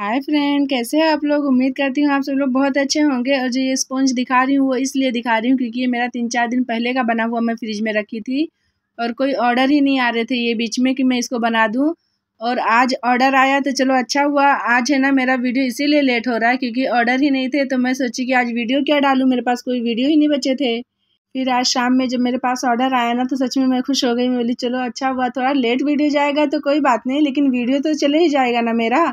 hi friend कैसे हैं आप लोग उम्मीद करती हूँ आप सब लोग बहुत अच्छे होंगे और जो ये स्पॉन्ज दिखा रही हूँ वो इसलिए दिखा रही हूँ क्योंकि ये मेरा तीन चार दिन पहले का बना हुआ मैं फ्रिज में रखी थी और कोई ऑर्डर ही नहीं आ रहे थे ये बीच में कि मैं इसको बना दूँ और आज ऑर्डर आया तो चलो अच्छा हुआ आज है ना मेरा वीडियो इसीलिए लेट हो रहा है क्योंकि ऑर्डर ही नहीं थे तो मैं सोची कि आज वीडियो क्या डालूँ मेरे पास कोई वीडियो ही नहीं बचे थे फिर आज शाम में जब मेरे पास ऑर्डर आया ना तो सच में मैं खुश हो गई मैं बोली चलो अच्छा हुआ थोड़ा लेट वीडियो जाएगा तो कोई बात नहीं लेकिन वीडियो तो चले ही जाएगा ना मेरा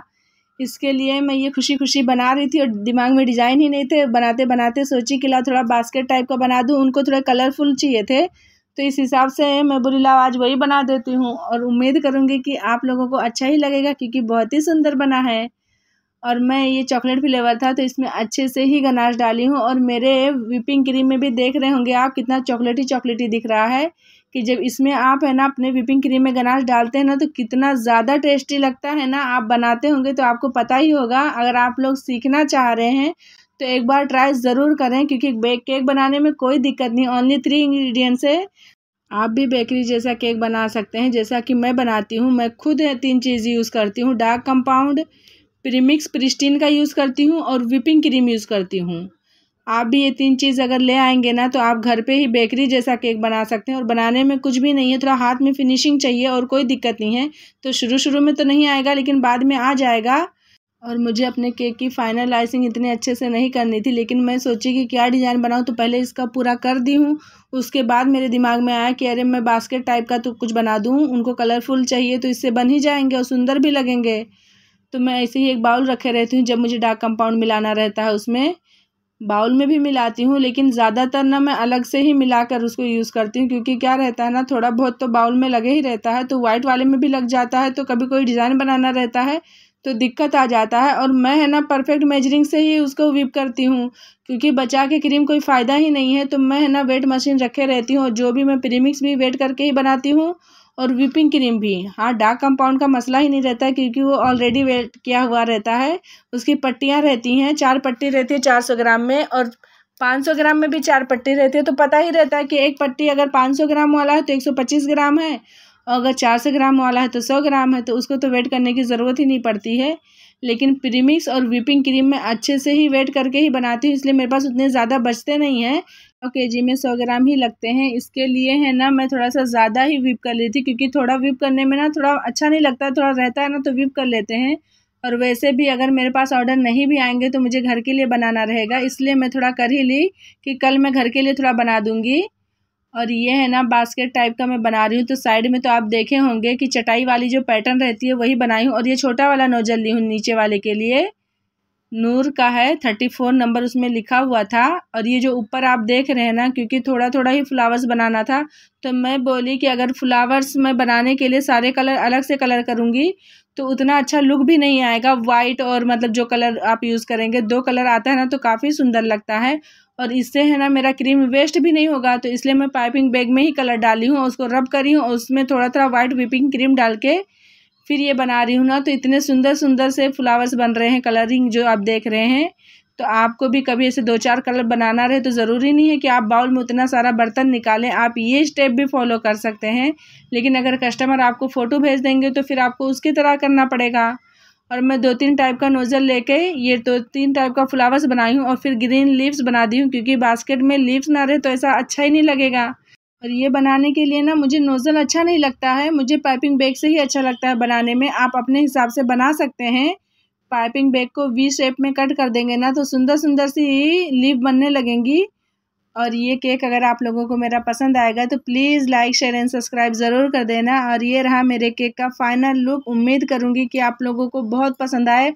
इसके लिए मैं ये खुशी खुशी बना रही थी और दिमाग में डिज़ाइन ही नहीं थे बनाते बनाते सोची कि ला थोड़ा बास्केट टाइप का बना दूँ उनको थोड़ा कलरफुल चाहिए थे तो इस हिसाब से मैं बुरी लाव आज वही बना देती हूँ और उम्मीद करूँगी कि आप लोगों को अच्छा ही लगेगा क्योंकि बहुत ही सुंदर बना है और मैं ये चॉकलेट फ्लेवर था तो इसमें अच्छे से ही गनाश डाली हूँ और मेरे विपिंग क्रीम में भी देख रहे होंगे आप कितना चॉकलेटी चॉकलेटी दिख रहा है कि जब इसमें आप है ना अपने विपिंग क्रीम में गनाश डालते हैं ना तो कितना ज़्यादा टेस्टी लगता है ना आप बनाते होंगे तो आपको पता ही होगा अगर आप लोग सीखना चाह रहे हैं तो एक बार ट्राई ज़रूर करें क्योंकि बेक केक बनाने में कोई दिक्कत नहीं ओनली थ्री इंग्रीडियंट्स है आप भी बेकरी जैसा केक बना सकते हैं जैसा कि मैं बनाती हूँ मैं खुद तीन चीज़ यूज़ करती हूँ डार्क कंपाउंड प्रीमिक्स प्रिस्टीन का यूज़ करती हूँ और विपिंग क्रीम यूज़ करती हूँ आप भी ये तीन चीज़ अगर ले आएंगे ना तो आप घर पे ही बेकरी जैसा केक बना सकते हैं और बनाने में कुछ भी नहीं है थोड़ा हाथ में फिनिशिंग चाहिए और कोई दिक्कत नहीं है तो शुरू शुरू में तो नहीं आएगा लेकिन बाद में आ जाएगा और मुझे अपने केक की फाइनल आइसिंग इतने अच्छे से नहीं करनी थी लेकिन मैं सोची कि क्या डिज़ाइन बनाऊँ तो पहले इसका पूरा कर दी हूँ उसके बाद मेरे दिमाग में आया कि अरे मैं बास्केट टाइप का तो कुछ बना दूँ उनको कलरफुल चाहिए तो इससे बन ही जाएंगे और सुंदर भी लगेंगे तो मैं ऐसे ही एक बाउल रखे रहती हूँ जब मुझे डार्क कंपाउंड मिलाना रहता है उसमें बाउल में भी मिलाती हूँ लेकिन ज़्यादातर ना मैं अलग से ही मिलाकर उसको यूज़ करती हूँ क्योंकि क्या रहता है ना थोड़ा बहुत तो बाउल में लगे ही रहता है तो वाइट वाले में भी लग जाता है तो कभी कोई डिज़ाइन बनाना रहता है तो दिक्कत आ जाता है और मैं है ना परफेक्ट मेजरिंग से ही उसको वीप करती हूँ क्योंकि बचा के क्रीम कोई फ़ायदा ही नहीं है तो मैं है ना वेट मशीन रखे रहती हूँ जो भी मैं प्रीमिक्स भी वेट करके ही बनाती हूँ और व्हीपिंग क्रीम भी हाँ डार्क कंपाउंड का मसला ही नहीं रहता है क्योंकि वो ऑलरेडी वेट किया हुआ रहता है उसकी पट्टियाँ रहती हैं चार पट्टी रहती है चार सौ ग्राम में और पाँच सौ ग्राम में भी चार पट्टी रहती है तो पता ही रहता है कि एक पट्टी अगर पाँच सौ ग्राम वाला है तो एक सौ पच्चीस ग्राम है और अगर चार सौ ग्राम वाला है तो सौ ग्राम है तो उसको तो वेट करने की ज़रूरत ही नहीं पड़ती है लेकिन प्रीमिक्स और व्हीपिंग क्रीम मैं अच्छे से ही वेट करके ही बनाती हूँ इसलिए मेरे पास उतने ज़्यादा बचते नहीं हैं और के जी में सौ ग्राम ही लगते हैं इसके लिए है ना मैं थोड़ा सा ज़्यादा ही व्हीप कर लेती क्योंकि थोड़ा व्हीप करने में ना थोड़ा अच्छा नहीं लगता थोड़ा रहता है ना तो व्हीप कर लेते हैं और वैसे भी अगर मेरे पास ऑर्डर नहीं भी आएंगे तो मुझे घर के लिए बनाना रहेगा इसलिए मैं थोड़ा कर ही ली कि कल मैं घर के लिए थोड़ा बना दूँगी और ये है ना बास्केट टाइप का मैं बना रही हूँ तो साइड में तो आप देखे होंगे कि चटाई वाली जो पैटर्न रहती है वही बनाई हूँ और ये छोटा वाला नोजल ली हूँ नीचे वाले के लिए नूर का है थर्टी फोर नंबर उसमें लिखा हुआ था और ये जो ऊपर आप देख रहे हैं ना क्योंकि थोड़ा थोड़ा ही फ्लावर्स बनाना था तो मैं बोली कि अगर फ्लावर्स मैं बनाने के लिए सारे कलर अलग से कलर करूँगी तो उतना अच्छा लुक भी नहीं आएगा वाइट और मतलब जो कलर आप यूज़ करेंगे दो कलर आता है ना तो काफ़ी सुंदर लगता है और इससे है ना मेरा क्रीम वेस्ट भी नहीं होगा तो इसलिए मैं पाइपिंग बैग में ही कलर डाली हूँ उसको रब करी हूँ उसमें थोड़ा थोड़ा वाइट whipping क्रीम डाल के फिर ये बना रही हूँ ना तो इतने सुंदर सुंदर से फ्लावर्स बन रहे हैं कलरिंग जो आप देख रहे हैं तो आपको भी कभी ऐसे दो चार कलर बनाना रहे तो ज़रूरी नहीं है कि आप बाउल में उतना सारा बर्तन निकालें आप ये स्टेप भी फॉलो कर सकते हैं लेकिन अगर कस्टमर आपको फ़ोटो भेज देंगे तो फिर आपको उसकी तरह करना पड़ेगा और मैं दो तीन टाइप का नोज़ल लेके ये दो तीन टाइप का फ्लावर्स बनाई हूँ और फिर ग्रीन लीव्स बना दी हूँ क्योंकि बास्केट में लीव्स ना रहे तो ऐसा अच्छा ही नहीं लगेगा और ये बनाने के लिए ना मुझे नोज़ल अच्छा नहीं लगता है मुझे पाइपिंग बैग से ही अच्छा लगता है बनाने में आप अपने हिसाब से बना सकते हैं पाइपिंग बैग को वी शेप में कट कर देंगे ना तो सुंदर सुंदर सी लीव बनने लगेंगी और ये केक अगर आप लोगों को मेरा पसंद आएगा तो please like share and subscribe ज़रूर कर देना और ये रहा मेरे केक का फाइनल लुक उम्मीद करूँगी कि आप लोगों को बहुत पसंद आए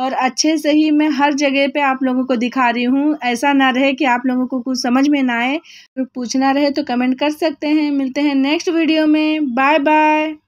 और अच्छे से ही मैं हर जगह पे आप लोगों को दिखा रही हूँ ऐसा ना रहे कि आप लोगों को कुछ समझ में ना आए तो पूछना रहे तो कमेंट कर सकते हैं मिलते हैं नेक्स्ट वीडियो में बाय बाय